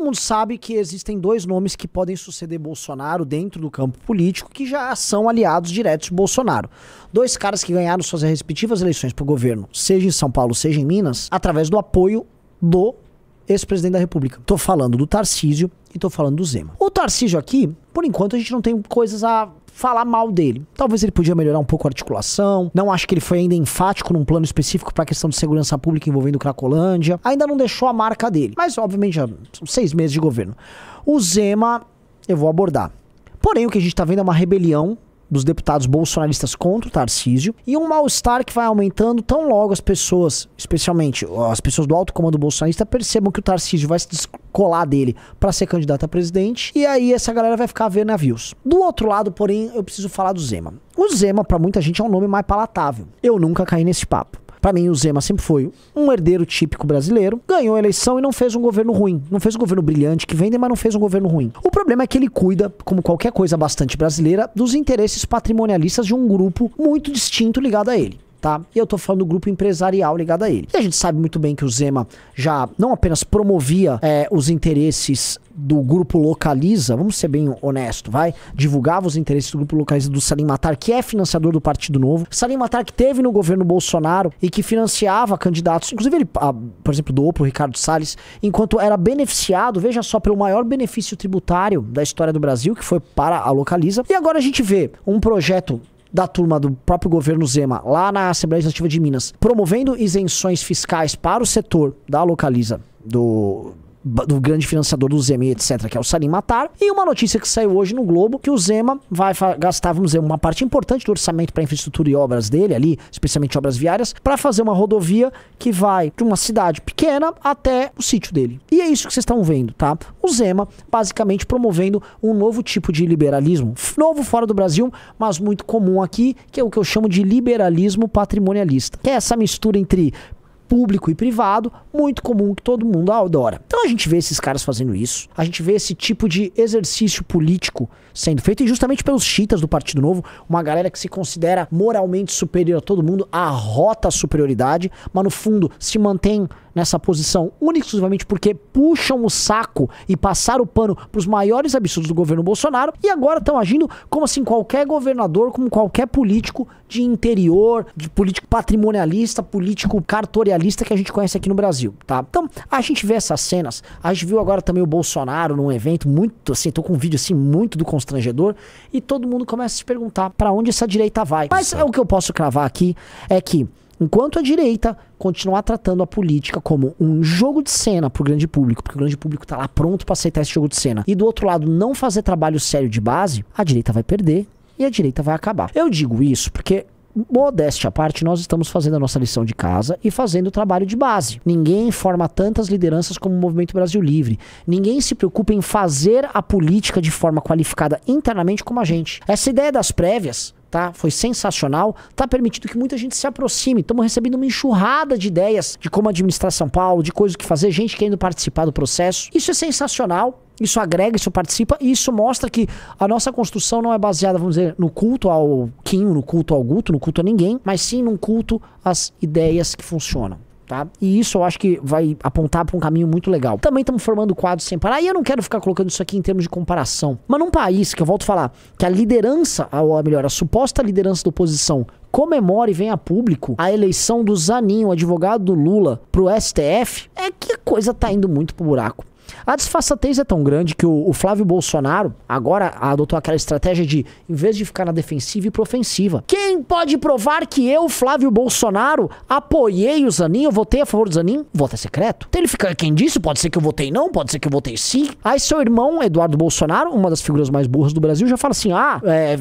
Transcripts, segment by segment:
todo mundo sabe que existem dois nomes que podem suceder Bolsonaro dentro do campo político que já são aliados diretos de Bolsonaro. Dois caras que ganharam suas respectivas eleições para o governo, seja em São Paulo, seja em Minas, através do apoio do ex-presidente da República. Tô falando do Tarcísio e tô falando do Zema. O Tarcísio aqui, por enquanto, a gente não tem coisas a falar mal dele. Talvez ele podia melhorar um pouco a articulação. Não acho que ele foi ainda enfático num plano específico para a questão de segurança pública envolvendo Cracolândia. Ainda não deixou a marca dele. Mas, obviamente, já são seis meses de governo. O Zema, eu vou abordar. Porém, o que a gente está vendo é uma rebelião dos deputados bolsonaristas contra o Tarcísio e um mal-estar que vai aumentando tão logo as pessoas, especialmente as pessoas do alto comando bolsonarista, percebam que o Tarcísio vai se descolar dele para ser candidato a presidente e aí essa galera vai ficar vendo navios. Do outro lado, porém, eu preciso falar do Zema. O Zema, para muita gente, é um nome mais palatável. Eu nunca caí nesse papo. Para mim, o Zema sempre foi um herdeiro típico brasileiro, ganhou a eleição e não fez um governo ruim. Não fez um governo brilhante que vende, mas não fez um governo ruim. O problema é que ele cuida, como qualquer coisa bastante brasileira, dos interesses patrimonialistas de um grupo muito distinto ligado a ele tá? E eu tô falando do grupo empresarial ligado a ele. E a gente sabe muito bem que o Zema já não apenas promovia é, os interesses do grupo Localiza, vamos ser bem honesto, vai? Divulgava os interesses do grupo Localiza do Salim Matar, que é financiador do Partido Novo. Salim Matar que teve no governo Bolsonaro e que financiava candidatos, inclusive ele, a, por exemplo, doou pro Ricardo Salles, enquanto era beneficiado, veja só, pelo maior benefício tributário da história do Brasil, que foi para a Localiza. E agora a gente vê um projeto da turma do próprio governo Zema lá na Assembleia Legislativa de Minas, promovendo isenções fiscais para o setor da Localiza do do grande financiador do Zema, etc., que é o Salim Matar. E uma notícia que saiu hoje no Globo, que o Zema vai gastar, vamos dizer, uma parte importante do orçamento para infraestrutura e obras dele ali, especialmente obras viárias, para fazer uma rodovia que vai de uma cidade pequena até o sítio dele. E é isso que vocês estão vendo, tá? O Zema basicamente promovendo um novo tipo de liberalismo, novo fora do Brasil, mas muito comum aqui, que é o que eu chamo de liberalismo patrimonialista, que é essa mistura entre público e privado, muito comum que todo mundo adora. Então a gente vê esses caras fazendo isso, a gente vê esse tipo de exercício político sendo feito, e justamente pelos chitas do Partido Novo, uma galera que se considera moralmente superior a todo mundo, arrota a superioridade, mas no fundo se mantém nessa posição única e exclusivamente porque puxam o saco e passaram o pano para os maiores absurdos do governo Bolsonaro e agora estão agindo como assim qualquer governador, como qualquer político de interior, de político patrimonialista, político cartorialista que a gente conhece aqui no Brasil, tá? Então, a gente vê essas cenas, a gente viu agora também o Bolsonaro num evento muito assim, tô com um vídeo assim muito do constrangedor e todo mundo começa a se perguntar para onde essa direita vai. Mas é o que eu posso cravar aqui é que Enquanto a direita continuar tratando a política como um jogo de cena pro grande público, porque o grande público tá lá pronto para aceitar esse jogo de cena, e do outro lado não fazer trabalho sério de base, a direita vai perder e a direita vai acabar. Eu digo isso porque modéstia à parte, nós estamos fazendo a nossa lição de casa e fazendo o trabalho de base. Ninguém forma tantas lideranças como o Movimento Brasil Livre. Ninguém se preocupa em fazer a política de forma qualificada internamente como a gente. Essa ideia das prévias tá? Foi sensacional. Tá permitido que muita gente se aproxime. Estamos recebendo uma enxurrada de ideias de como administrar São Paulo, de coisas que fazer, gente querendo participar do processo. Isso é sensacional. Isso agrega, isso participa e isso mostra que a nossa construção não é baseada, vamos dizer, no culto ao Quinho, no culto ao Guto, no culto a ninguém, mas sim num culto às ideias que funcionam tá? E isso eu acho que vai apontar para um caminho muito legal. Também estamos formando quadros sem parar, e eu não quero ficar colocando isso aqui em termos de comparação. Mas num país que eu volto a falar que a liderança, ou melhor, a suposta liderança da oposição comemora e venha a público a eleição do Zanin, o advogado do Lula, pro STF, é que a coisa tá indo muito pro buraco. A desfaçatez é tão grande que o, o Flávio Bolsonaro agora adotou aquela estratégia de, em vez de ficar na defensiva e ofensiva, Quem pode provar que eu, Flávio Bolsonaro, apoiei o Zanin, eu votei a favor do Zanin? Voto é secreto. Então ele fica, quem disse? Pode ser que eu votei não, pode ser que eu votei sim. Aí seu irmão, Eduardo Bolsonaro, uma das figuras mais burras do Brasil, já fala assim, ah, é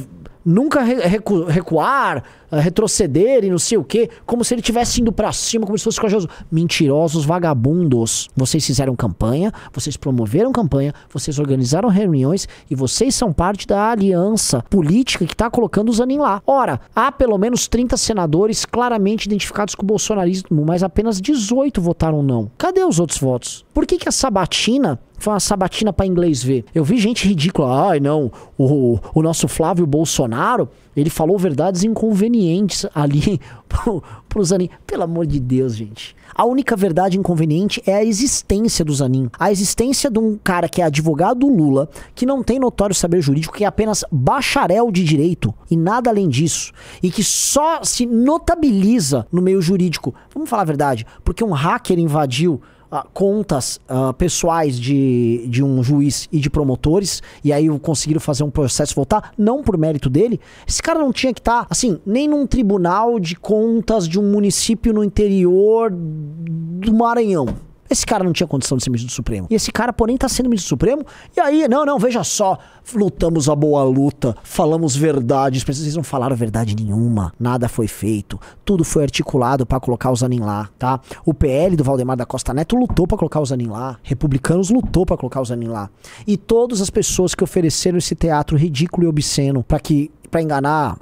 nunca recu recuar, eh, retroceder e não sei o quê, como se ele estivesse indo para cima, como se fosse corajoso. Mentirosos, vagabundos. Vocês fizeram campanha, vocês promoveram campanha, vocês organizaram reuniões e vocês são parte da aliança política que está colocando os aninhos lá. Ora, há pelo menos 30 senadores claramente identificados com o bolsonarismo, mas apenas 18 votaram não. Cadê os outros votos? Por que, que a Sabatina foi uma sabatina para inglês ver. Eu vi gente ridícula. Ai, não, o, o nosso Flávio Bolsonaro, ele falou verdades inconvenientes ali pro Zanin. Pelo amor de Deus, gente. A única verdade inconveniente é a existência do Zanin. A existência de um cara que é advogado do Lula, que não tem notório saber jurídico, que é apenas bacharel de direito e nada além disso. E que só se notabiliza no meio jurídico. Vamos falar a verdade, porque um hacker invadiu ah, contas ah, pessoais de, de um juiz e de promotores, e aí conseguiram fazer um processo voltar, não por mérito dele, esse cara não tinha que estar, tá, assim, nem num tribunal de contas de um município no interior do Maranhão. Esse cara não tinha condição de ser ministro do Supremo. E esse cara, porém, está sendo ministro do Supremo. E aí, não, não, veja só. Lutamos a boa luta, falamos verdades. Vocês não falaram verdade nenhuma. Nada foi feito. Tudo foi articulado para colocar o Zanin lá, tá? O PL do Valdemar da Costa Neto lutou para colocar o Zanin lá. Republicanos lutou para colocar o Zanin lá. E todas as pessoas que ofereceram esse teatro ridículo e obsceno para que para enganar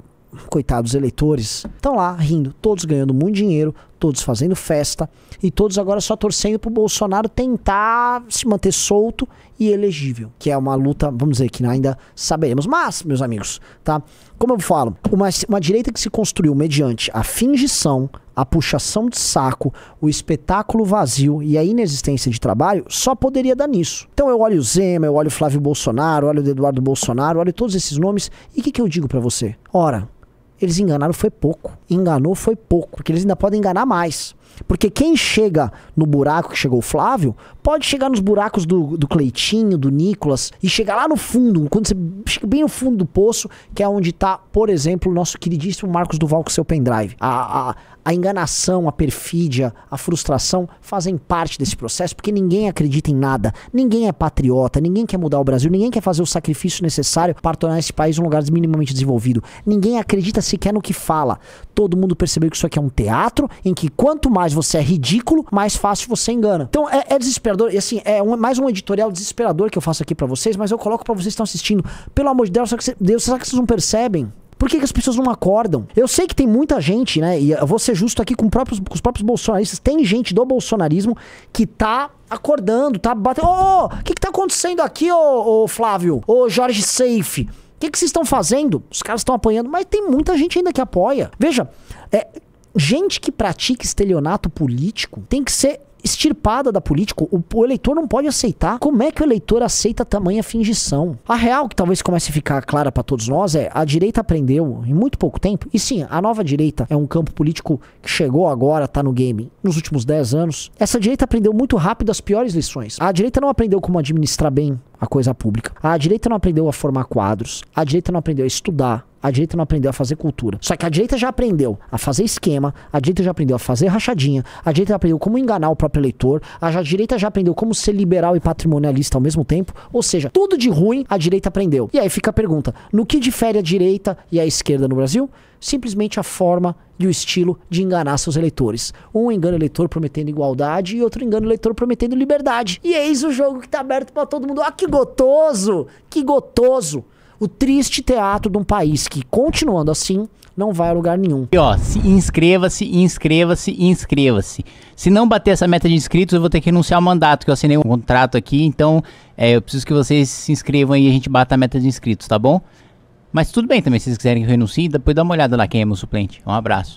coitados eleitores, estão lá rindo, todos ganhando muito dinheiro, todos fazendo festa e todos agora só torcendo pro Bolsonaro tentar se manter solto e elegível, que é uma luta, vamos dizer, que ainda saberemos. Mas, meus amigos, tá? Como eu falo, uma, uma direita que se construiu mediante a fingição, a puxação de saco, o espetáculo vazio e a inexistência de trabalho só poderia dar nisso. Então eu olho o Zema, eu olho o Flávio Bolsonaro, olho o Eduardo Bolsonaro, olho todos esses nomes e o que, que eu digo para você? Ora, eles enganaram foi pouco. Enganou foi pouco. Porque eles ainda podem enganar mais. Porque quem chega no buraco que chegou o Flávio, pode chegar nos buracos do, do Cleitinho, do Nicolas, e chegar lá no fundo, quando você chega bem no fundo do poço, que é onde está, por exemplo, o nosso queridíssimo Marcos Duval com seu pendrive. A, a, a enganação, a perfídia, a frustração fazem parte desse processo, porque ninguém acredita em nada, ninguém é patriota, ninguém quer mudar o Brasil, ninguém quer fazer o sacrifício necessário para tornar esse país um lugar minimamente desenvolvido. Ninguém acredita sequer no que fala. Todo mundo percebeu que isso aqui é um teatro em que quanto mais mais você é ridículo, mais fácil você engana. Então é, é desesperador. E assim, é um, mais um editorial desesperador que eu faço aqui para vocês, mas eu coloco para vocês que estão assistindo. Pelo amor de Deus, será que, Deus, será que vocês não percebem? Por que, que, as pessoas não acordam? Eu sei que tem muita gente, né? E eu vou ser justo aqui com, próprios, com os próprios bolsonaristas. Tem gente do bolsonarismo que tá acordando, tá batendo. Ô, oh, o que, que tá acontecendo aqui, ô, oh, oh, Flávio? Ô, oh, Jorge Safe? O que, que vocês estão fazendo? Os caras estão apoiando, mas tem muita gente ainda que apoia. Veja, é, gente que pratica estelionato político tem que ser extirpada da política, o, o, eleitor não pode aceitar. Como é que o eleitor aceita tamanha fingição? A real que talvez comece a ficar clara para todos nós é a direita aprendeu em muito pouco tempo. E sim, a nova direita é um campo político que chegou agora, tá no game nos últimos 10 anos. Essa direita aprendeu muito rápido as piores lições. A direita não aprendeu como administrar bem a coisa pública. A direita não aprendeu a formar quadros, a direita não aprendeu a estudar, a direita não aprendeu a fazer cultura. Só que a direita já aprendeu a fazer esquema, a direita já aprendeu a fazer rachadinha, a direita já aprendeu como enganar o próprio eleitor, a direita já aprendeu como ser liberal e patrimonialista ao mesmo tempo. Ou seja, tudo de ruim a direita aprendeu. E aí fica a pergunta: no que difere a direita e a esquerda no Brasil? Simplesmente a forma e o estilo de enganar seus eleitores. Um engana o eleitor prometendo igualdade e outro engana o eleitor prometendo liberdade. E eis o jogo que está aberto para todo mundo. Aqui gotoso! Que gotoso! O triste teatro de um país que, continuando assim, não vai a lugar nenhum. E ó, se inscreva-se, inscreva-se, inscreva-se. Se não bater essa meta de inscritos, eu vou ter que anunciar o mandato, que eu assinei um contrato aqui, então é, eu preciso que vocês se inscrevam e a gente bata a meta de inscritos, tá bom? Mas tudo bem também, se vocês quiserem que eu renuncie, depois dá uma olhada lá quem é meu suplente. Um abraço.